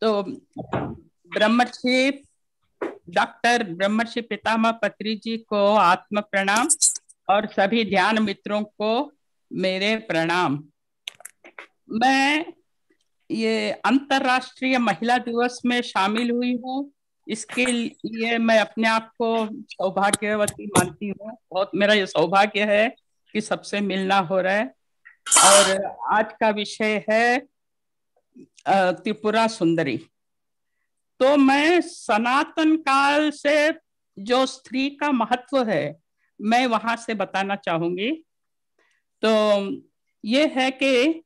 तो ब्रह्मर्षि डॉक्टर ब्रह्मर्षि पितामह पत्री जी को आत्म प्रणाम और सभी ध्यान मित्रों को मेरे प्रणाम मैं ये अंतरराष्ट्रीय महिला दिवस में शामिल हुई हूँ इसके लिए मैं अपने आप को सौभाग्यवती मानती हूँ बहुत मेरा ये सौभाग्य है कि सबसे मिलना हो रहा है और आज का विषय है त्रिपुरा सुंदरी तो मैं सनातन काल से जो स्त्री का महत्व है मैं वहां से बताना चाहूंगी तो ये है कि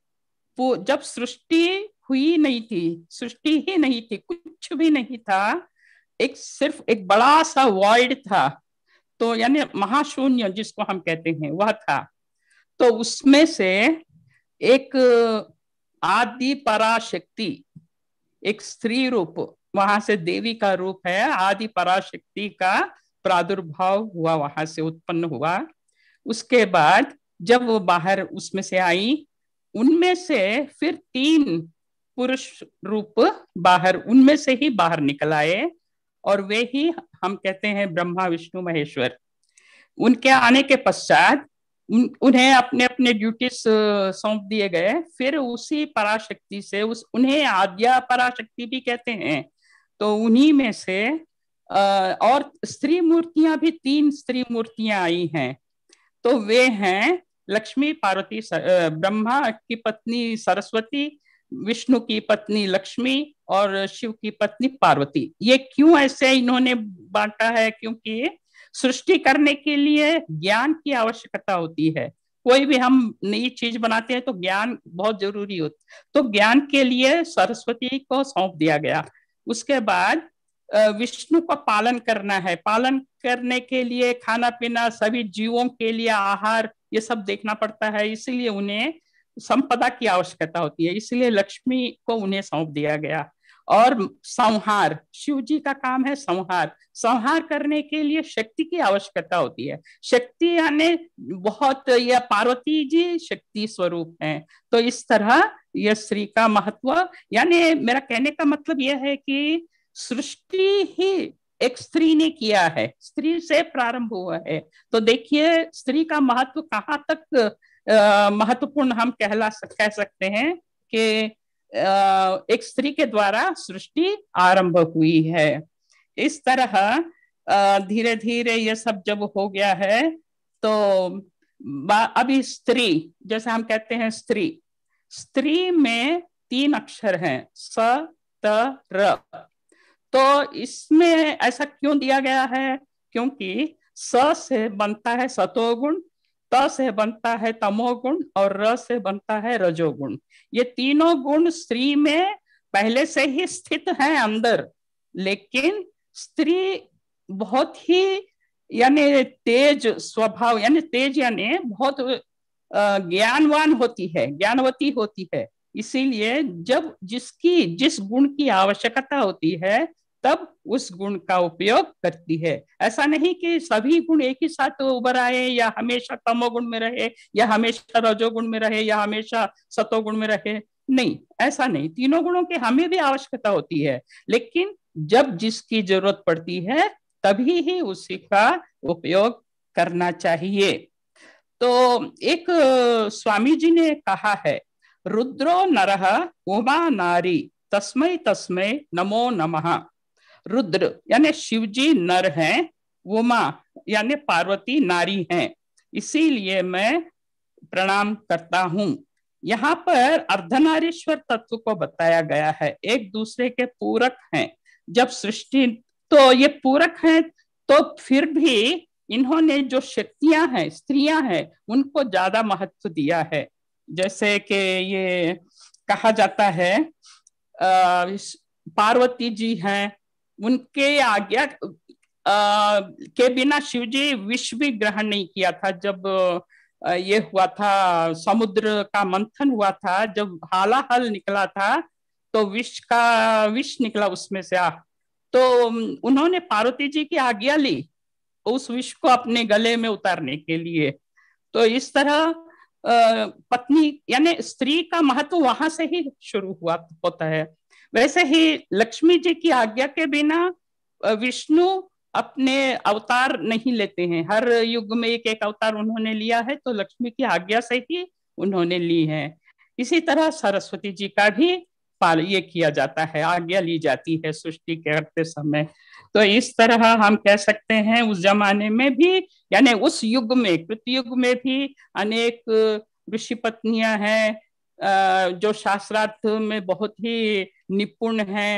जब सृष्टि हुई नहीं थी सृष्टि ही नहीं थी कुछ भी नहीं था एक सिर्फ एक बड़ा सा वर्ल्ड था तो यानी महाशून्य जिसको हम कहते हैं वह था तो उसमें से एक आदि पराशक्ति एक स्त्री रूप वहां से देवी का रूप है आदि पराशक्ति का प्रादुर्भाव हुआ वहां से उत्पन्न हुआ उसके बाद जब वो बाहर उसमें से आई उनमें से फिर तीन पुरुष रूप बाहर उनमें से ही बाहर निकल आए और वे ही हम कहते हैं ब्रह्मा विष्णु महेश्वर उनके आने के पश्चात उन्हें अपने अपने ड्यूटीज सौंप दिए गए फिर उसी पराशक्ति से उस उन्हें आद्या पराशक्ति भी कहते हैं तो उन्हीं में से और स्त्री मूर्तियां भी तीन स्त्री मूर्तियां आई हैं तो वे हैं लक्ष्मी पार्वती ब्रह्मा की पत्नी सरस्वती विष्णु की पत्नी लक्ष्मी और शिव की पत्नी पार्वती ये क्यों ऐसे इन्होंने बांटा है क्योंकि सृष्टि करने के लिए ज्ञान की आवश्यकता होती है कोई भी हम नई चीज बनाते हैं तो ज्ञान बहुत जरूरी होता तो ज्ञान के लिए सरस्वती को सौंप दिया गया उसके बाद विष्णु का पालन करना है पालन करने के लिए खाना पीना सभी जीवों के लिए आहार ये सब देखना पड़ता है इसलिए उन्हें संपदा की आवश्यकता होती है इसलिए लक्ष्मी को उन्हें सौंप दिया गया और संहार शिव जी का काम है संहार संहार करने के लिए शक्ति की आवश्यकता होती है शक्ति यानी बहुत यह पार्वती जी शक्ति स्वरूप हैं तो इस तरह यह श्री का महत्व यानी मेरा कहने का मतलब यह है कि सृष्टि ही एक स्त्री ने किया है स्त्री से प्रारंभ हुआ है तो देखिए स्त्री का महत्व कहाँ तक महत्वपूर्ण हम कहला कह सकते हैं कि एक स्त्री के द्वारा सृष्टि आरंभ हुई है इस तरह धीरे धीरे ये सब जब हो गया है तो अभी स्त्री जैसे हम कहते हैं स्त्री स्त्री में तीन अक्षर हैं स त र तो इसमें ऐसा क्यों दिया गया है क्योंकि स से बनता है सतोगुण त से बनता है तमोगुण और र से बनता है रजोगुण ये तीनों गुण स्त्री में पहले से ही स्थित हैं अंदर लेकिन स्त्री बहुत ही यानी तेज स्वभाव यानी तेज यानी बहुत ज्ञानवान होती है ज्ञानवती होती है इसीलिए जब जिसकी जिस गुण की आवश्यकता होती है तब उस गुण का उपयोग करती है ऐसा नहीं कि सभी गुण एक ही साथ उभर आए या हमेशा तमोगुण में रहे या हमेशा रजोगुण में रहे या हमेशा सतोगुण में रहे नहीं ऐसा नहीं तीनों गुणों की हमें भी आवश्यकता होती है लेकिन जब जिसकी जरूरत पड़ती है तभी ही उसी का उपयोग करना चाहिए तो एक स्वामी जी ने कहा है रुद्रो नरह उमा नारी तस्मय तस्मय नमो नमः रुद्र यानी शिवजी नर हैं उमा यानी पार्वती नारी हैं इसीलिए मैं प्रणाम करता हूँ यहाँ पर अर्धनारीश्वर तत्व को बताया गया है एक दूसरे के पूरक हैं जब सृष्टि तो ये पूरक हैं तो फिर भी इन्होंने जो शक्तियां हैं स्त्रियां हैं उनको ज्यादा महत्व दिया है जैसे कि ये कहा जाता है आ, पार्वती जी हैं उनके आज्ञा के बिना शिवजी विश्व विष भी ग्रहण नहीं किया था जब ये हुआ था समुद्र का मंथन हुआ था जब हाला हल निकला था तो विष का विष निकला उसमें से आ तो उन्होंने पार्वती जी की आज्ञा ली उस विष को अपने गले में उतारने के लिए तो इस तरह पत्नी यानी स्त्री का महत्व वहां से ही शुरू हुआ होता है वैसे ही लक्ष्मी जी की आज्ञा के बिना विष्णु अपने अवतार नहीं लेते हैं हर युग में एक एक अवतार उन्होंने लिया है तो लक्ष्मी की आज्ञा से ही उन्होंने ली है इसी तरह सरस्वती जी का भी पाल ये किया जाता है आज्ञा ली जाती है सृष्टि करते समय तो इस तरह हम कह सकते हैं उस जमाने में भी यानी उस युग में कृत युग में भी अनेक ऋषि पत्नियां हैं जो शास्त्रार्थ में बहुत ही निपुण है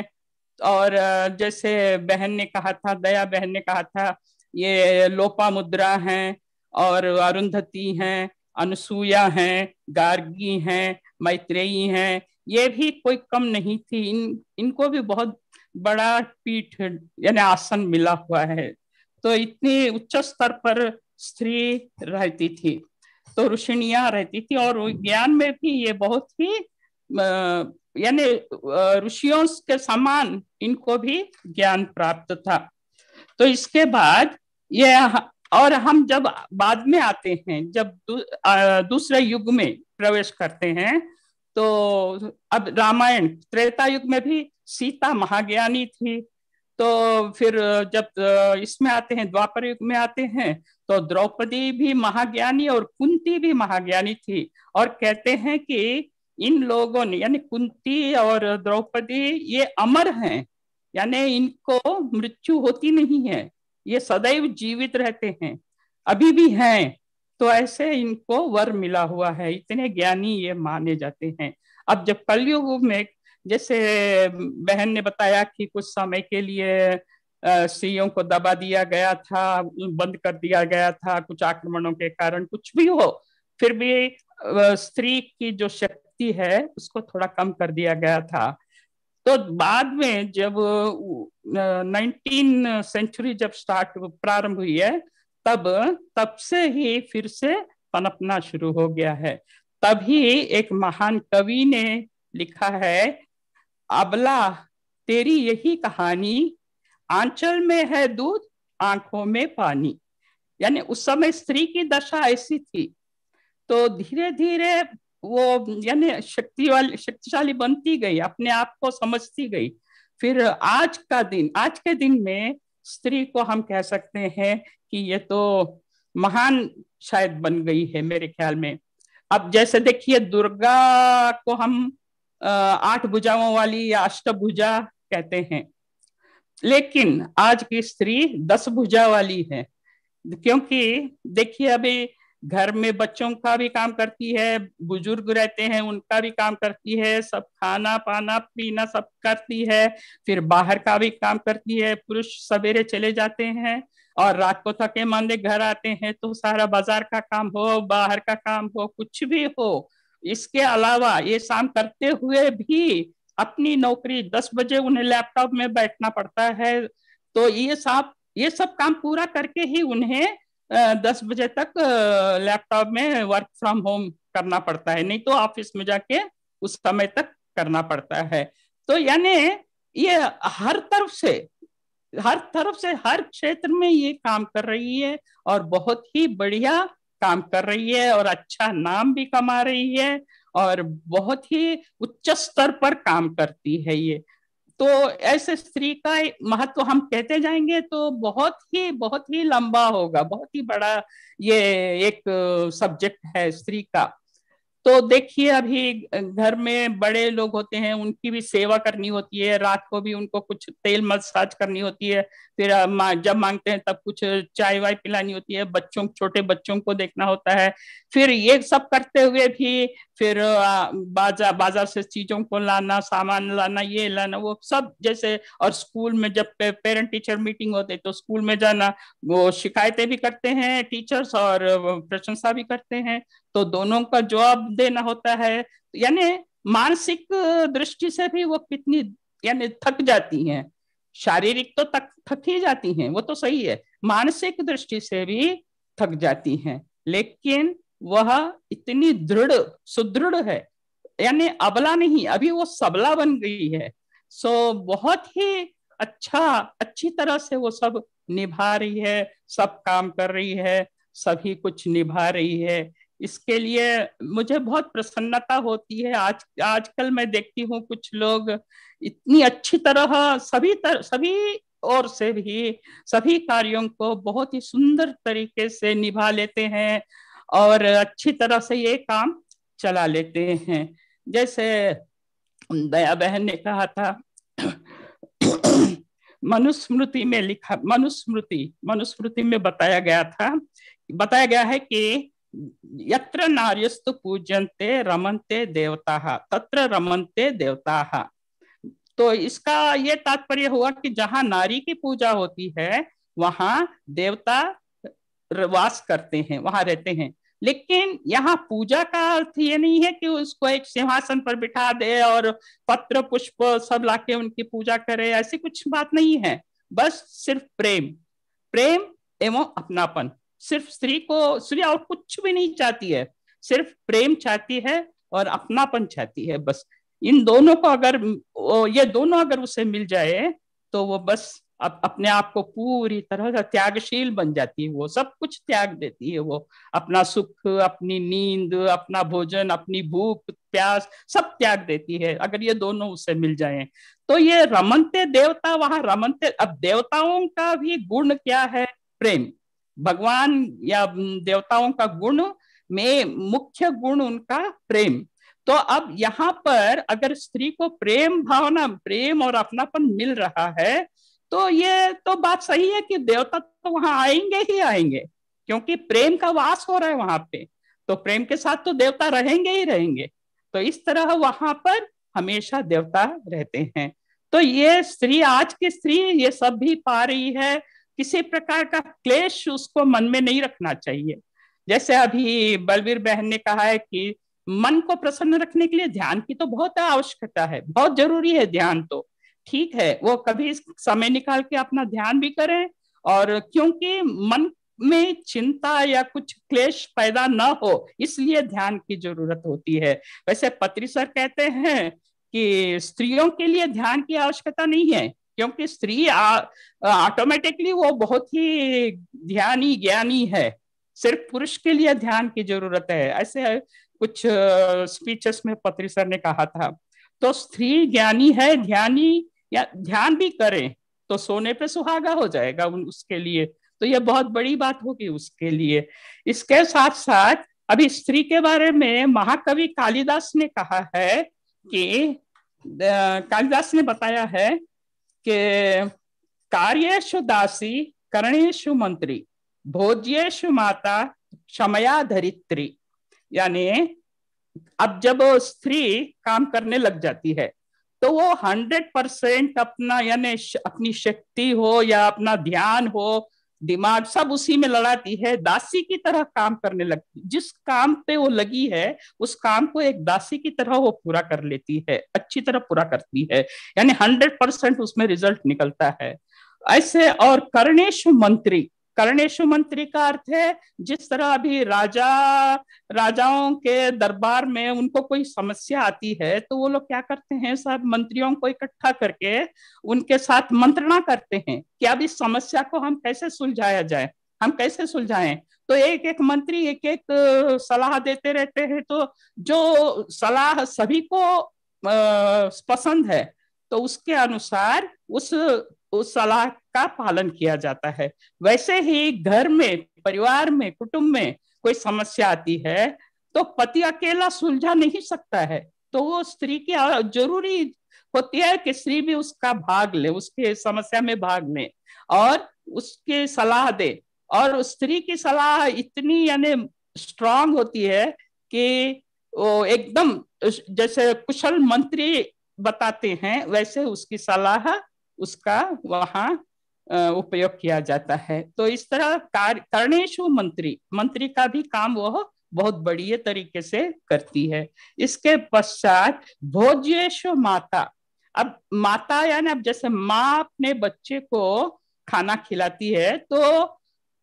और जैसे बहन ने कहा था दया बहन ने कहा था ये लोपा मुद्रा है और अरुंधति है अनुसुईया है गार्गी है मैत्रेयी है ये भी कोई कम नहीं थी इन इनको भी बहुत बड़ा पीठ यानी आसन मिला हुआ है तो इतनी उच्च स्तर पर स्त्री रहती थी तो ऋषिणिया रहती थी और ज्ञान में भी ये बहुत ही यानी ऋषियों के समान इनको भी ज्ञान प्राप्त था तो इसके बाद ये और हम जब बाद में आते हैं जब दू, दूसरे युग में प्रवेश करते हैं तो अब रामायण त्रेता युग में भी सीता महाज्ञानी थी तो फिर जब इसमें आते हैं द्वापर युग में आते हैं तो द्रौपदी भी महाज्ञानी और कुंती भी महाज्ञानी थी और कहते हैं कि इन लोगों ने यानी कुंती और द्रौपदी ये अमर हैं यानी इनको मृत्यु होती नहीं है ये सदैव जीवित रहते हैं अभी भी हैं तो ऐसे इनको वर मिला हुआ है इतने ज्ञानी ये माने जाते हैं अब जब कलयुग में जैसे बहन ने बताया कि कुछ समय के लिए सीओ को दबा दिया गया था बंद कर दिया गया था कुछ आक्रमणों के कारण कुछ भी हो फिर भी स्त्री की जो शक्ति है उसको थोड़ा कम कर दिया गया था तो बाद में जब नाइनटीन सेंचुरी जब स्टार्ट प्रारंभ हुई है तब तब से ही फिर से पनपना शुरू हो गया है तभी एक महान कवि ने लिखा है अबला तेरी यही कहानी आंचल में है दूध आंखों में पानी यानी उस समय स्त्री की दशा ऐसी थी तो धीरे धीरे वो यानी शक्ति वाली शक्तिशाली बनती गई अपने आप को समझती गई फिर आज का दिन आज के दिन में स्त्री को हम कह सकते हैं कि ये तो महान शायद बन गई है मेरे ख्याल में अब जैसे देखिए दुर्गा को हम आठ भुजाओं वाली या अष्टभुजा कहते हैं लेकिन आज की स्त्री दस भुजा वाली है क्योंकि देखिए अभी घर में बच्चों का भी काम करती है बुजुर्ग रहते हैं उनका भी काम करती है सब खाना पाना पीना सब करती है फिर बाहर का भी काम करती है पुरुष सवेरे चले जाते हैं और रात को थके मंदे घर आते हैं तो सारा बाजार का काम हो बाहर का काम हो कुछ भी हो इसके अलावा ये शाम करते हुए भी अपनी नौकरी दस बजे उन्हें लैपटॉप में बैठना पड़ता है तो ये सब ये सब काम पूरा करके ही उन्हें दस बजे तक लैपटॉप में वर्क फ्रॉम होम करना पड़ता है नहीं तो ऑफिस में जाके उस समय तक करना पड़ता है तो यानी ये हर तरफ से हर तरफ से हर क्षेत्र में ये काम कर रही है और बहुत ही बढ़िया काम कर रही है और अच्छा नाम भी कमा रही है और बहुत ही उच्च स्तर पर काम करती है ये तो ऐसे स्त्री का महत्व हम कहते जाएंगे तो बहुत ही बहुत ही लंबा होगा बहुत ही बड़ा ये एक सब्जेक्ट है स्त्री का तो देखिए अभी घर में बड़े लोग होते हैं उनकी भी सेवा करनी होती है रात को भी उनको कुछ तेल मसाज करनी होती है फिर जब मांगते हैं तब कुछ चाय वाय पिलानी होती है बच्चों छोटे बच्चों को देखना होता है फिर ये सब करते हुए भी फिर बाजार बाजार से चीजों को लाना सामान लाना ये लाना वो सब जैसे और स्कूल में जब पे, पेरेंट टीचर मीटिंग होते तो स्कूल में जाना वो शिकायतें भी करते हैं टीचर्स और प्रशंसा भी करते हैं तो दोनों का जवाब देना होता है यानी मानसिक दृष्टि से भी वो कितनी यानी थक जाती हैं शारीरिक तो थक थक ही जाती हैं वो तो सही है मानसिक दृष्टि से भी थक जाती हैं लेकिन वह इतनी दृढ़ सुदृढ़ है यानी अबला नहीं अभी वो सबला बन गई है सो बहुत ही अच्छा अच्छी तरह से वो सब निभा रही है सब काम कर रही है सभी कुछ निभा रही है इसके लिए मुझे बहुत प्रसन्नता होती है आज आजकल मैं देखती हूँ कुछ लोग इतनी अच्छी तरह सभी तर, सभी और से भी सभी कार्यों को बहुत ही सुंदर तरीके से निभा लेते हैं और अच्छी तरह से ये काम चला लेते हैं जैसे दया बहन ने कहा था मनुस्मृति में लिखा मनुस्मृति मनुस्मृति में बताया गया था बताया गया है कि यत्र नार्यस्तु पूजनते रमनते देवता तत्र रमनते देवता तो इसका ये तात्पर्य हुआ कि जहाँ नारी की पूजा होती है वहाँ देवता वास करते हैं वहां रहते हैं लेकिन यहाँ पूजा का अर्थ ये नहीं है कि उसको एक सिंहासन पर बिठा दे और पत्र पुष्प सब लाके उनकी पूजा करे ऐसी कुछ बात नहीं है बस सिर्फ प्रेम प्रेम एवं अपनापन सिर्फ स्त्री को स्त्री और कुछ भी नहीं चाहती है सिर्फ प्रेम चाहती है और अपनापन चाहती है बस इन दोनों को अगर ये दोनों अगर उसे मिल जाए तो वो बस अब अपने आप को पूरी तरह से त्यागशील बन जाती है वो सब कुछ त्याग देती है वो अपना सुख अपनी नींद अपना भोजन अपनी भूख प्यास सब त्याग देती है अगर ये दोनों उससे मिल जाए तो ये रमनते देवता वहां रमनते अब देवताओं का भी गुण क्या है प्रेम भगवान या देवताओं का गुण में मुख्य गुण उनका प्रेम तो अब यहाँ पर अगर स्त्री को प्रेम भावना प्रेम और अपनापन मिल रहा है तो ये तो बात सही है कि देवता तो वहां आएंगे ही आएंगे क्योंकि प्रेम का वास हो रहा है वहां पे तो प्रेम के साथ तो देवता रहेंगे ही रहेंगे तो इस तरह वहां पर हमेशा देवता रहते हैं तो ये स्त्री आज की स्त्री ये सब भी पा रही है किसी प्रकार का क्लेश उसको मन में नहीं रखना चाहिए जैसे अभी बलवीर बहन ने कहा है कि मन को प्रसन्न रखने के लिए ध्यान की तो बहुत आवश्यकता है बहुत जरूरी है ध्यान तो ठीक है वो कभी समय निकाल के अपना ध्यान भी करें और क्योंकि मन में चिंता या कुछ क्लेश पैदा ना हो इसलिए ध्यान की जरूरत होती है वैसे पत्री सर कहते हैं कि स्त्रियों के लिए ध्यान की आवश्यकता नहीं है क्योंकि स्त्री ऑटोमेटिकली वो बहुत ही ध्यानी ज्ञानी है सिर्फ पुरुष के लिए ध्यान की जरूरत है ऐसे कुछ स्पीचेस में पत्री सर ने कहा था तो स्त्री ज्ञानी है ध्यानी या ध्यान भी करें तो सोने पे सुहागा हो जाएगा उसके लिए तो यह बहुत बड़ी बात होगी उसके लिए इसके साथ साथ अभी स्त्री के बारे में महाकवि कालिदास ने कहा है कि कालिदास ने बताया है कि कार्येशु दासी करणेशु मंत्री भोज्येशु माता क्षमया धरित्री यानी अब जब स्त्री काम करने लग जाती है तो वो हंड्रेड परसेंट अपना यानी अपनी शक्ति हो या अपना ध्यान हो दिमाग सब उसी में लड़ाती है दासी की तरह काम करने लगती जिस काम पे वो लगी है उस काम को एक दासी की तरह वो पूरा कर लेती है अच्छी तरह पूरा करती है यानी हंड्रेड परसेंट उसमें रिजल्ट निकलता है ऐसे और कर्णेश मंत्री कर्णेशु मंत्री का अर्थ है जिस तरह अभी राजा राजाओं के दरबार में उनको कोई समस्या आती है तो वो लोग क्या करते हैं सब मंत्रियों को इकट्ठा करके उनके साथ मंत्रणा करते हैं कि अब इस समस्या को हम कैसे सुलझाया जाए हम कैसे सुलझाएं तो एक एक मंत्री एक एक सलाह देते रहते हैं तो जो सलाह सभी को पसंद है तो उसके अनुसार उस उस सलाह का पालन किया जाता है वैसे ही घर में परिवार में कुटुंब में कोई समस्या आती है तो पति अकेला सुलझा नहीं सकता है तो वो स्त्री की जरूरी होती है कि स्त्री भी उसका भाग ले उसके समस्या में भाग ले और उसके सलाह दे और स्त्री की सलाह इतनी यानी स्ट्रांग होती है कि वो एकदम जैसे कुशल मंत्री बताते हैं वैसे उसकी सलाह उसका वहाँ उपयोग किया जाता है तो इस तरह कर्णेशु मंत्री मंत्री का भी काम वह बहुत बढ़िया तरीके से करती है इसके पश्चात भोज्येश माता अब माता यानी अब जैसे माँ अपने बच्चे को खाना खिलाती है तो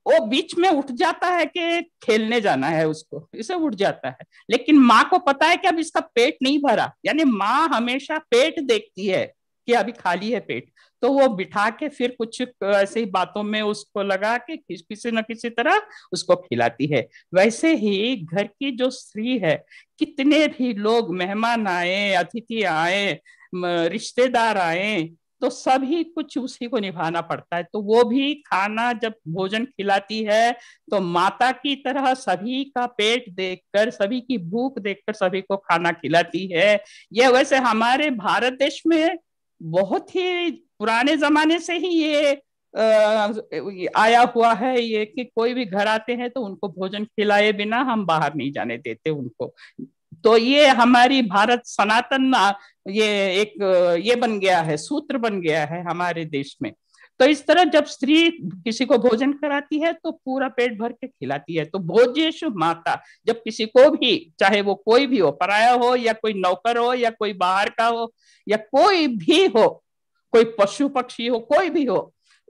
वो बीच में उठ जाता है कि खेलने जाना है उसको इसे उठ जाता है लेकिन माँ को पता है कि अब इसका पेट नहीं भरा यानी माँ हमेशा पेट देखती है कि अभी खाली है पेट तो वो बिठा के फिर कुछ ऐसे ही बातों में उसको लगा के किसी न किसी तरह उसको खिलाती है वैसे ही घर की जो स्त्री है कितने भी लोग मेहमान आए अतिथि आए रिश्तेदार आए तो सभी कुछ उसी को निभाना पड़ता है तो वो भी खाना जब भोजन खिलाती है तो माता की तरह सभी का पेट देखकर सभी की भूख देखकर सभी को खाना खिलाती है यह वैसे हमारे भारत देश में बहुत ही पुराने जमाने से ही ये आ, आया हुआ है ये कि कोई भी घर आते हैं तो उनको भोजन खिलाए बिना हम बाहर नहीं जाने देते उनको तो ये हमारी भारत सनातन ये एक ये बन गया है सूत्र बन गया है हमारे देश में तो इस तरह जब स्त्री किसी को भोजन कराती है तो पूरा पेट भर के खिलाती है तो भोजेश माता जब किसी को भी चाहे वो कोई भी हो पराया हो या कोई नौकर हो या कोई बाहर का हो या कोई भी हो कोई पशु पक्षी हो कोई भी हो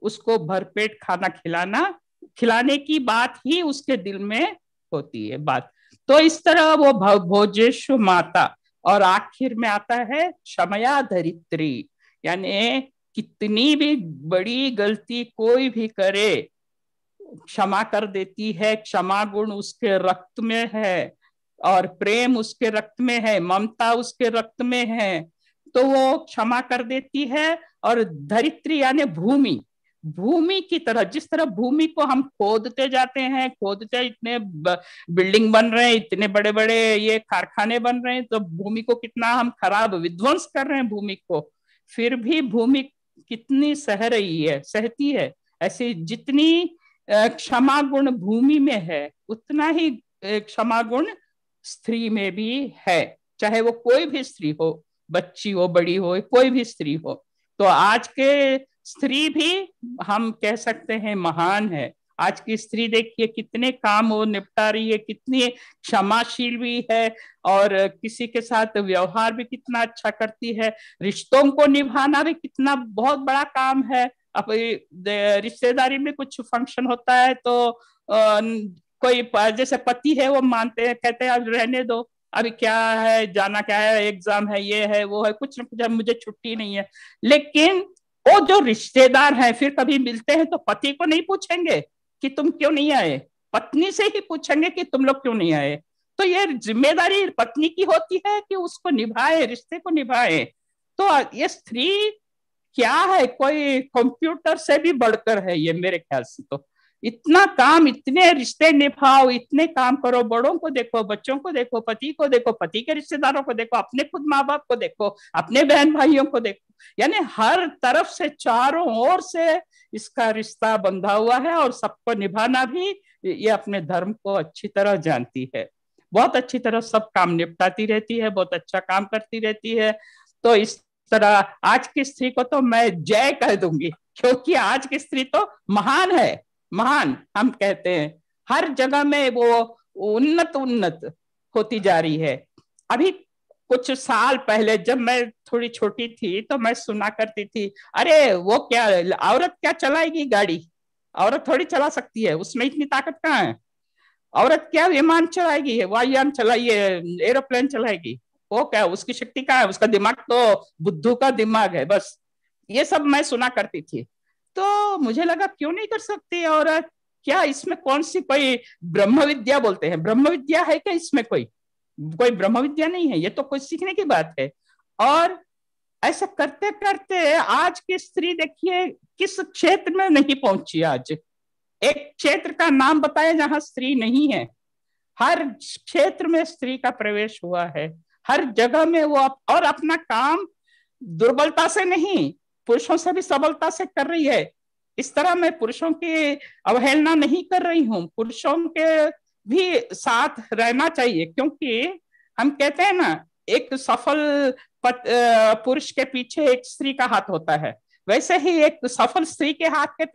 उसको भरपेट खाना खिलाना खिलाने की बात ही उसके दिल में होती है बात तो इस तरह वो भोजेश माता और आखिर में आता है क्षमया धरित्री यानी कितनी भी बड़ी गलती कोई भी करे क्षमा कर देती है क्षमा गुण उसके रक्त में है और प्रेम उसके रक्त में है ममता उसके रक्त में है तो वो क्षमा कर देती है और धरित्री यानी भूमि भूमि की तरह जिस तरह भूमि को हम खोदते जाते हैं खोदते इतने बिल्डिंग बन रहे हैं इतने बड़े बड़े ये कारखाने बन रहे हैं तो भूमि को कितना हम खराब विध्वंस कर रहे हैं भूमि को फिर भी भूमि कितनी सह रही है सहती है ऐसे जितनी क्षमा गुण भूमि में है उतना ही क्षमा गुण स्त्री में भी है चाहे वो कोई भी स्त्री हो बच्ची हो बड़ी हो कोई भी स्त्री हो तो आज के स्त्री भी हम कह सकते हैं महान है आज की स्त्री देखिए कितने काम वो निपटा रही है कितनी क्षमाशील भी है और किसी के साथ व्यवहार भी कितना अच्छा करती है रिश्तों को निभाना भी कितना बहुत बड़ा काम है अब रिश्तेदारी में कुछ फंक्शन होता है तो कोई जैसे पति है वो मानते हैं कहते हैं अब रहने दो अभी क्या है जाना क्या है एग्जाम है ये है वो है कुछ ना कुछ मुझे छुट्टी नहीं है लेकिन वो जो रिश्तेदार हैं फिर कभी मिलते हैं तो पति को नहीं पूछेंगे कि तुम क्यों नहीं आए पत्नी से ही पूछेंगे कि तुम लोग क्यों नहीं आए तो ये जिम्मेदारी पत्नी की होती है कि उसको निभाए रिश्ते को निभाए तो ये स्त्री क्या है कोई कंप्यूटर से भी बढ़कर है ये मेरे ख्याल से तो इतना काम इतने रिश्ते निभाओ इतने काम करो बड़ों को देखो बच्चों को देखो पति को देखो पति के रिश्तेदारों को देखो अपने खुद माँ बाप को देखो अपने बहन भाइयों को देखो यानी हर तरफ से चारों ओर से इसका रिश्ता बंधा हुआ है और सबको निभाना भी ये अपने धर्म को अच्छी तरह जानती है बहुत अच्छी तरह सब काम निपटाती रहती है बहुत अच्छा काम करती रहती है तो इस तरह आज की स्त्री को तो मैं जय कह दूंगी क्योंकि आज की स्त्री तो महान है महान हम कहते हैं हर जगह में वो उन्नत उन्नत होती जा रही है अभी कुछ साल पहले जब मैं थोड़ी छोटी थी तो मैं सुना करती थी अरे वो क्या औरत क्या चलाएगी गाड़ी औरत थोड़ी चला सकती है उसमें इतनी ताकत कहाँ है औरत क्या विमान चलाएगी वायुयान चलाइए एरोप्लेन चलाएगी वो क्या उसकी शक्ति कहाँ है उसका दिमाग तो बुद्धू का दिमाग है बस ये सब मैं सुना करती थी तो मुझे लगा क्यों नहीं कर सकती और क्या इसमें कौन सी कोई ब्रह्म विद्या बोलते हैं ब्रह्म विद्या है क्या इसमें कोई कोई ब्रह्म विद्या नहीं है ये तो कोई सीखने की बात है और ऐसा करते करते आज की स्त्री देखिए किस क्षेत्र में नहीं पहुंची आज एक क्षेत्र का नाम बताया जहां स्त्री नहीं है हर क्षेत्र में स्त्री का प्रवेश हुआ है हर जगह में वो अप, और अपना काम दुर्बलता से नहीं पुरुषों से भी सबलता से कर रही है इस तरह मैं पुरुषों की अवहेलना नहीं कर रही हूँ पुरुषों के भी साथ रहना चाहिए क्योंकि हम कहते हैं ना एक सफल पुरुष के पीछे एक स्त्री का हाथ होता है वैसे ही एक सफल स्त्री के हाथ के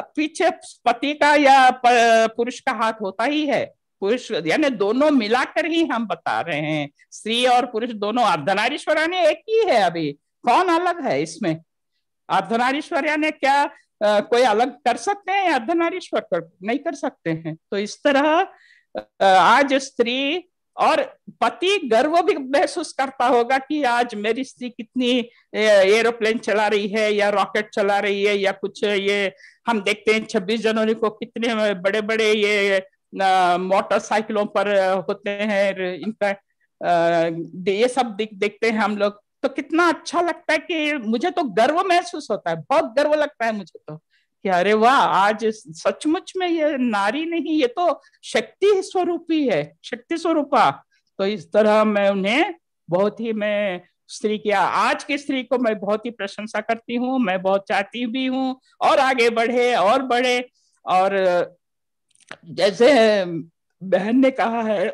पीछे पति का या पुरुष का हाथ होता ही है पुरुष यानी दोनों मिलाकर ही हम बता रहे हैं स्त्री और पुरुष दोनों अर्धनारीश्वरानी एक ही है अभी कौन अलग है इसमें अर्धनारीश्वर यानी क्या आ, कोई अलग कर सकते हैं अर्धनारीश्वर कर नहीं कर सकते हैं तो इस तरह आज स्त्री और पति गर्व भी महसूस करता होगा कि आज मेरी स्त्री कितनी एरोप्लेन चला रही है या रॉकेट चला रही है या कुछ ये हम देखते हैं 26 जनवरी को कितने बड़े बड़े ये मोटरसाइकिलों पर होते हैं इनका ये सब देख देखते हैं हम लोग तो कितना अच्छा लगता है कि मुझे तो गर्व महसूस होता है बहुत गर्व लगता है मुझे तो कि अरे वाह आज सचमुच में ये नारी नहीं ये तो शक्ति स्वरूप है शक्ति स्वरूपा तो इस तरह मैं उन्हें बहुत ही मैं स्त्री किया आज की स्त्री को मैं बहुत ही प्रशंसा करती हूँ मैं बहुत चाहती भी हूँ और आगे बढ़े और बढ़े और जैसे बहन ने कहा है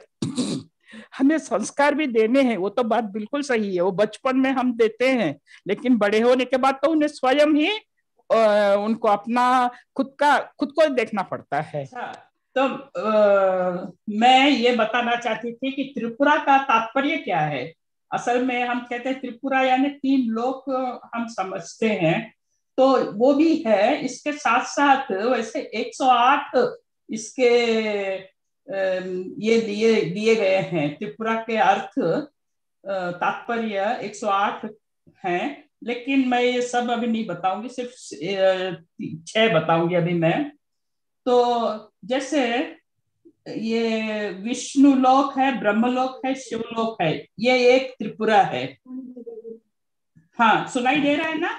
हमें संस्कार भी देने हैं वो तो बात बिल्कुल सही है वो बचपन में हम देते हैं लेकिन बड़े होने के बाद तो उन्हें स्वयं ही उनको अपना खुद का खुद को देखना पड़ता है अच्छा, तो आ, मैं ये बताना चाहती थी कि त्रिपुरा का तात्पर्य क्या है असल में हम कहते हैं त्रिपुरा यानी तीन लोक हम समझते हैं तो वो भी है इसके साथ साथ वैसे 108 इसके ये लिए दिए गए हैं त्रिपुरा के अर्थ तात्पर्य 108 हैं लेकिन मैं ये सब अभी नहीं बताऊंगी सिर्फ छह बताऊंगी अभी मैं तो जैसे ये विष्णु लोक है ब्रह्मलोक है शिवलोक है ये एक त्रिपुरा है हाँ सुनाई दे रहा है ना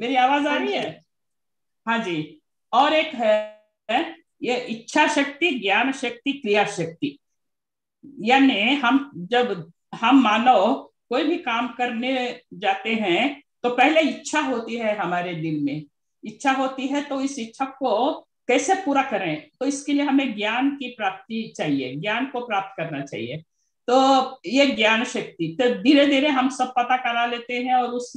मेरी आवाज आ रही है हाँ जी और एक है ये इच्छा शक्ति ज्ञान शक्ति क्रिया शक्ति यानी हम जब हम मानो कोई भी काम करने जाते हैं तो पहले इच्छा होती है हमारे दिल में इच्छा होती है तो इस इच्छा को कैसे पूरा करें तो इसके लिए हमें ज्ञान की प्राप्ति चाहिए ज्ञान को प्राप्त करना चाहिए तो ये ज्ञान शक्ति तो धीरे धीरे हम सब पता करा लेते हैं और उस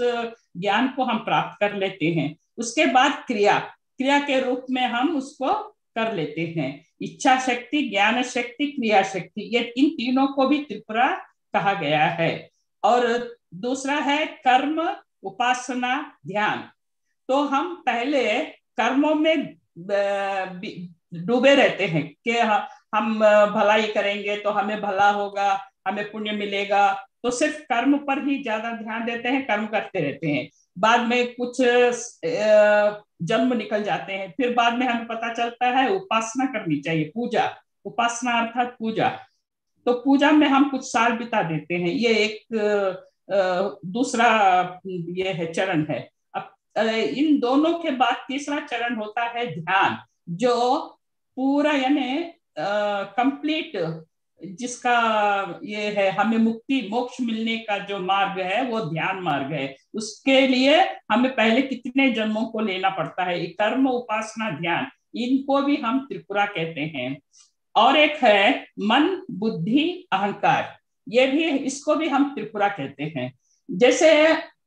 ज्ञान को हम प्राप्त कर लेते हैं उसके बाद क्रिया क्रिया के रूप में हम उसको कर लेते हैं इच्छा शक्ति ज्ञान शक्ति क्रिया शक्ति ये इन तीनों को भी त्रिपुरा कहा गया है और दूसरा है कर्म उपासना ध्यान तो हम पहले कर्मों में डूबे रहते हैं कि हम भलाई करेंगे तो हमें भला होगा हमें पुण्य मिलेगा तो सिर्फ कर्म पर ही ज्यादा ध्यान देते हैं कर्म करते रहते हैं बाद में कुछ जन्म निकल जाते हैं फिर बाद में हमें पता चलता है उपासना करनी चाहिए पूजा उपासना अर्थात पूजा तो पूजा में हम कुछ साल बिता देते हैं ये एक दूसरा ये है चरण है अब इन दोनों के बाद तीसरा चरण होता है ध्यान जो पूरा यानी कंप्लीट जिसका ये है हमें मुक्ति मोक्ष मिलने का जो मार्ग है वो ध्यान मार्ग है उसके लिए हमें पहले कितने जन्मों को लेना पड़ता है कर्म उपासना ध्यान इनको भी हम त्रिपुरा कहते हैं और एक है मन बुद्धि अहंकार ये भी इसको भी हम त्रिपुरा कहते हैं जैसे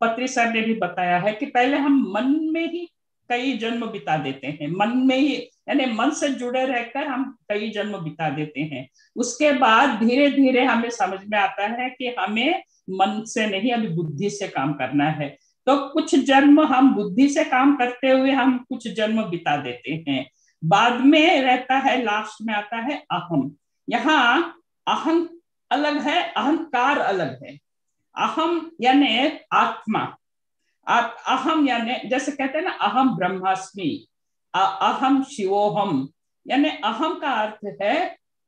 पत्री सर ने भी बताया है कि पहले हम मन में ही कई जन्म बिता देते हैं मन में ही यानी मन से जुड़े रहकर हम कई जन्म बिता देते हैं उसके बाद धीरे धीरे हमें समझ में आता है कि हमें मन से नहीं अभी बुद्धि से काम करना है तो कुछ जन्म हम बुद्धि से काम करते हुए हम कुछ जन्म बिता देते हैं बाद में रहता है लास्ट में आता है अहम यहाँ अहं अलग है अहंकार अलग है अहम यानी आत्मा आप अहम यानी जैसे कहते हैं ना अहम ब्रह्मास्मि अहम शिवोहम यानी अहम का अर्थ है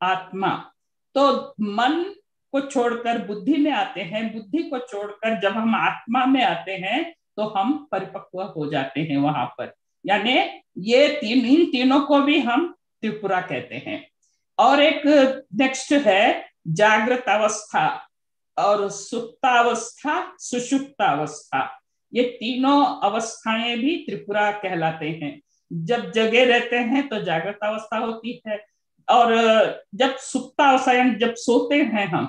आत्मा तो मन को छोड़कर बुद्धि में आते हैं बुद्धि को छोड़कर जब हम आत्मा में आते हैं तो हम परिपक्व हो जाते हैं वहां पर यानी ये तीन इन तीनों को भी हम त्रिपुरा कहते हैं और एक नेक्स्ट है जागृत अवस्था और सुप्तावस्था सुषुप्तावस्था ये तीनों अवस्थाएं भी त्रिपुरा कहलाते हैं जब जगे रहते हैं तो जागृत अवस्था होती है और जब सुप्ता अवस्था यानी जब सोते हैं हम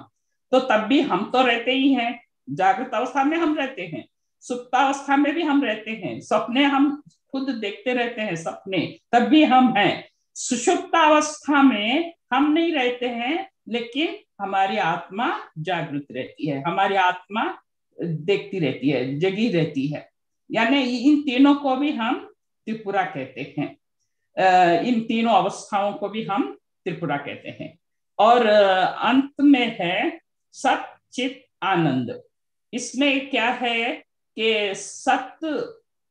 तो तब भी हम तो रहते ही हैं जागृत अवस्था में हम रहते हैं सुप्ता अवस्था में भी हम रहते हैं सपने हम खुद देखते रहते हैं सपने तब भी हम हैं सुषुप्ता अवस्था में हम नहीं रहते हैं लेकिन हमारी आत्मा जागृत रहती है हमारी आत्मा देखती रहती है जगी रहती है यानी इन तीनों को भी हम त्रिपुरा कहते हैं इन तीनों अवस्थाओं को भी हम त्रिपुरा कहते हैं और अंत में है चित आनंद इसमें क्या है कि सत्य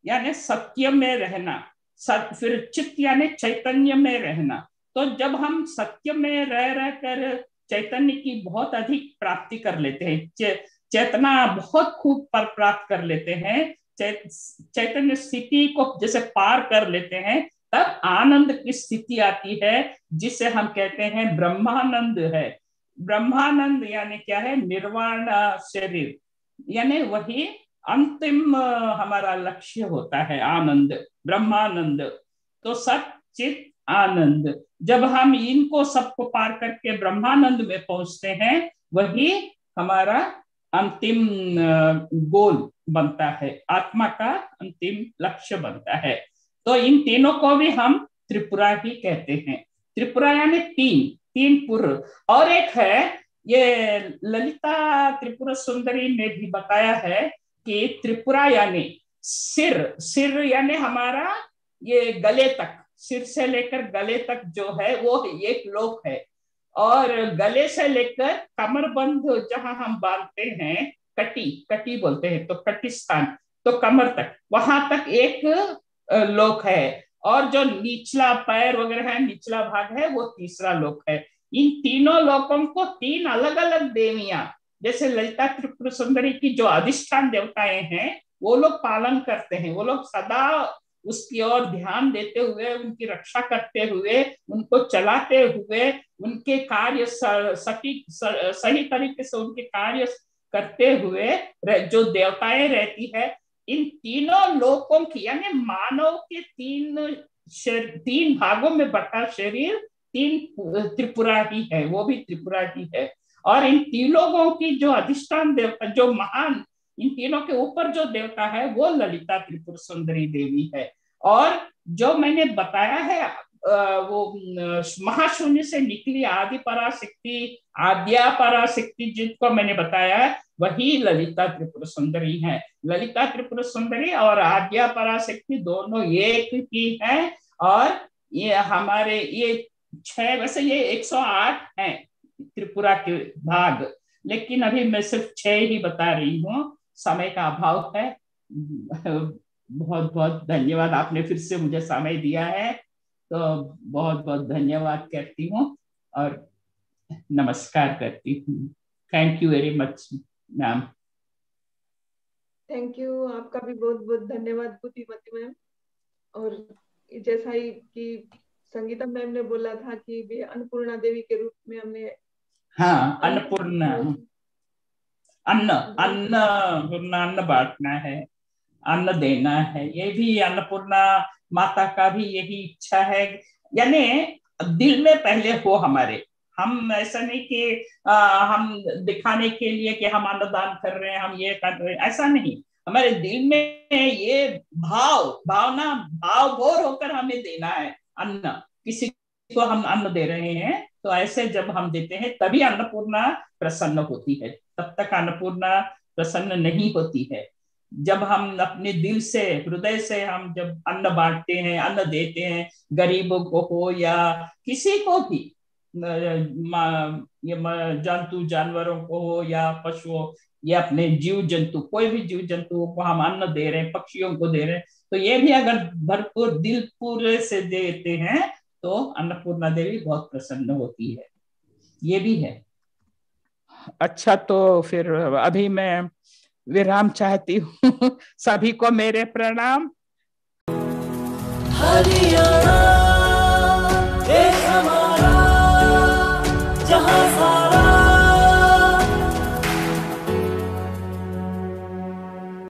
यानी सत्य में रहना सत फिर चित्त यानी चैतन्य में रहना तो जब हम सत्य में रह रह कर चैतन्य की बहुत अधिक प्राप्ति कर लेते हैं चेतना बहुत खूब पर प्राप्त कर लेते हैं चैतन्य स्थिति को जैसे पार कर लेते हैं तब आनंद की स्थिति आती है जिसे हम कहते हैं ब्रह्मानंद है ब्रह्मानंद यानी क्या है निर्वाण शरीर यानी वही अंतिम हमारा लक्ष्य होता है आनंद ब्रह्मानंद तो सचित आनंद जब हम इनको सबको पार करके ब्रह्मानंद में पहुंचते हैं वही हमारा अंतिम गोल बनता है आत्मा का अंतिम लक्ष्य बनता है तो इन तीनों को भी हम त्रिपुरा ही कहते हैं त्रिपुरा यानी तीन तीन पुर और एक है ये ललिता त्रिपुरा सुंदरी ने भी बताया है कि त्रिपुरा यानी सिर सिर यानी हमारा ये गले तक सिर से लेकर गले तक जो है वो एक लोक है और गले से लेकर कमरबंद जहां हम बांधते हैं कटी कटी बोलते हैं तो कटी स्थान तो कमर तक वहां तक एक लोक है और जो निचला पैर वगैरह है निचला भाग है वो तीसरा लोक है इन तीनों लोकों को तीन अलग अलग देवियां जैसे ललिता त्रिपुर सुंदरी की जो अधिष्ठान देवताएं हैं वो लोग पालन करते हैं वो लोग सदा उसकी ओर ध्यान देते हुए उनकी रक्षा करते हुए उनको चलाते हुए उनके कार्य सही सही तरीके से उनके कार्य करते हुए जो देवताएं रहती है इन तीनों लोकों की यानी मानव के तीन तीन भागों में बटा शरीर तीन त्रिपुरा ही है वो भी त्रिपुरा ही है और इन तीन लोगों की जो अधिष्ठान देवता जो महान इन तीनों के ऊपर जो देवता है वो ललिता त्रिपुर सुंदरी देवी है और जो मैंने बताया है वो महाशून्य से निकली आदि पराशक्ति आद्या पराशक्ति जिनको मैंने बताया है वही ललिता त्रिपुर सुंदरी है ललिता त्रिपुर सुंदरी और आद्या पराशक्ति दोनों एक की है और ये हमारे ये छह वैसे ये 108 हैं त्रिपुरा के भाग लेकिन अभी मैं सिर्फ छह ही बता रही हूँ समय का अभाव है बहुत बहुत धन्यवाद आपने फिर से मुझे समय दिया है तो बहुत बहुत धन्यवाद करती हूँ और नमस्कार करती हूँ thank you very much ma'am thank you आपका भी बहुत बहुत धन्यवाद बुद्धिमती मैम और जैसा ही कि संगीता मैम ने बोला था कि भी अन्नपूर्णा देवी के रूप में हमने हाँ, हाँ अन्नपूर्णा हाँ। अन्न अन्न पूर्ण अन्न बांटना है अन्न देना है ये भी अन्नपूर्णा माता का भी यही इच्छा है यानी दिल में पहले हो हमारे हम ऐसा नहीं कि हम दिखाने के लिए कि हम अन्नदान कर रहे हैं हम ये कर रहे हैं ऐसा नहीं हमारे दिल में ये भाव भावना भाव भोर होकर हमें देना है अन्न किसी को हम अन्न दे रहे हैं तो ऐसे जब हम देते हैं तभी अन्नपूर्णा प्रसन्न होती है तब तक अन्नपूर्णा प्रसन्न नहीं होती है जब हम अपने दिल से हृदय से हम जब अन्न बांटते हैं अन्न देते हैं गरीबों को हो या किसी को भी जंतु जानवरों को हो या पशुओं या अपने जीव जंतु कोई भी जीव जंतु को हम अन्न दे रहे हैं पक्षियों को दे रहे हैं तो ये भी अगर भरपूर दिल पूरे से देते हैं तो अन्नपूर्णा देवी बहुत प्रसन्न होती है ये भी है अच्छा तो फिर अभी मैं विराम चाहती हूँ सभी को मेरे प्रणाम हरियाणा